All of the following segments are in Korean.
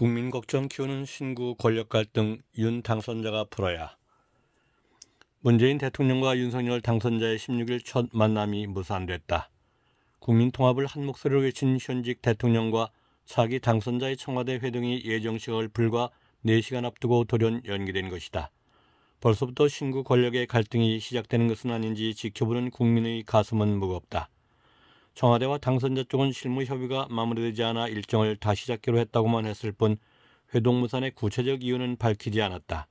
국민 걱정 키우는 신구 권력 갈등 윤 당선자가 풀어야 문재인 대통령과 윤석열 당선자의 16일 첫 만남이 무산됐다. 국민 통합을 한 목소리로 외친 현직 대통령과 차기 당선자의 청와대 회동이 예정시간을 불과 4시간 앞두고 돌연 연기된 것이다. 벌써부터 신구 권력의 갈등이 시작되는 것은 아닌지 지켜보는 국민의 가슴은 무겁다. 청와대와 당선자 쪽은 실무 협의가 마무리되지 않아 일정을 다시 잡기로 했다고만 했을 뿐 회동무산의 구체적 이유는 밝히지 않았다.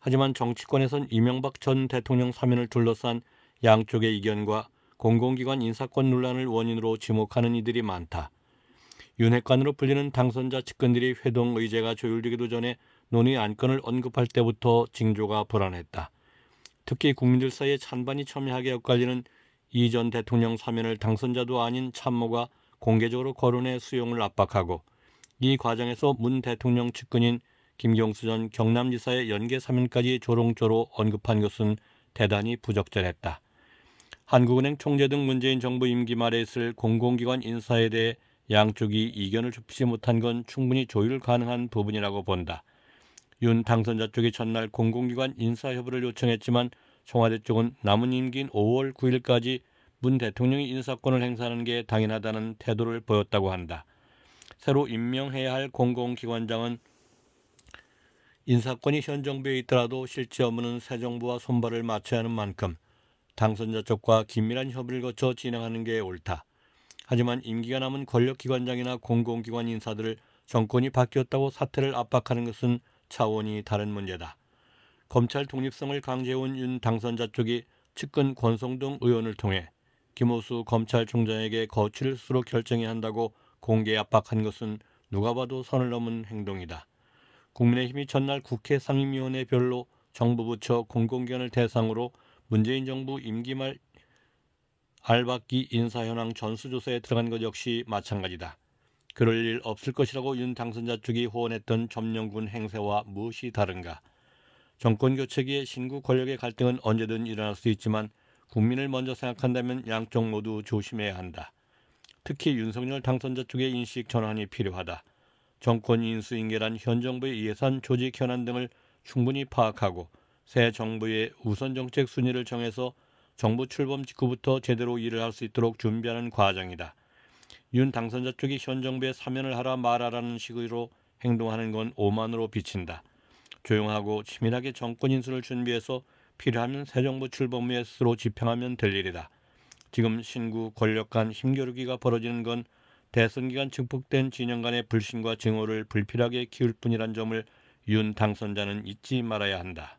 하지만 정치권에선 이명박 전 대통령 사면을 둘러싼 양쪽의 이견과 공공기관 인사권 논란을 원인으로 지목하는 이들이 많다. 윤핵관으로 불리는 당선자 측근들이 회동 의제가 조율되기도 전에 논의 안건을 언급할 때부터 징조가 불안했다. 특히 국민들 사이에 찬반이 첨예하게 엇갈리는 이전 대통령 사면을 당선자도 아닌 참모가 공개적으로 거론해 수용을 압박하고 이 과정에서 문 대통령 측근인 김경수 전 경남지사의 연계 사면까지 조롱조로 언급한 것은 대단히 부적절했다. 한국은행 총재 등 문재인 정부 임기 말에 있을 공공기관 인사에 대해 양쪽이 이견을 좁히지 못한 건 충분히 조율 가능한 부분이라고 본다. 윤 당선자 쪽이 전날 공공기관 인사협의를 요청했지만 청와대 쪽은 남은 임기인 5월 9일까지 문 대통령이 인사권을 행사하는 게 당연하다는 태도를 보였다고 한다. 새로 임명해야 할 공공기관장은 인사권이 현 정부에 있더라도 실체 업무는 새 정부와 손발을 맞춰야 하는 만큼 당선자 쪽과 긴밀한 협의를 거쳐 진행하는 게 옳다. 하지만 임기가 남은 권력기관장이나 공공기관 인사들을 정권이 바뀌었다고 사태를 압박하는 것은 차원이 다른 문제다. 검찰 독립성을 강제해온 윤 당선자 쪽이 측근 권성동 의원을 통해 김호수 검찰총장에게 거칠수록 결정해야 한다고 공개 압박한 것은 누가 봐도 선을 넘은 행동이다. 국민의힘이 전날 국회 상임위원회 별로 정부 부처 공공기관을 대상으로 문재인 정부 임기 말 알박기 인사 현황 전수조사에 들어간 것 역시 마찬가지다. 그럴 일 없을 것이라고 윤 당선자 측이 호언했던 점령군 행세와 무엇이 다른가. 정권 교체기에 신구 권력의 갈등은 언제든 일어날 수 있지만 국민을 먼저 생각한다면 양쪽 모두 조심해야 한다. 특히 윤석열 당선자 쪽의 인식 전환이 필요하다. 정권 인수인계란 현 정부의 예산 조직 현안 등을 충분히 파악하고 새 정부의 우선 정책 순위를 정해서 정부 출범 직후부터 제대로 일을 할 수 있도록 준비하는 과정이다. 윤 당선자 쪽이 현 정부에 사면을 하라 말하라는 식으로 행동하는 건 오만으로 비친다. 조용하고 치밀하게 정권 인수를 준비해서 필요한면새 정부 출범에 스스로 집행하면 될 일이다. 지금 신구 권력 간 힘겨루기가 벌어지는 건 대선 기간 증폭된 진영 간의 불신과 증오를 불필하게 요 키울 뿐이란 점을 윤 당선자는 잊지 말아야 한다.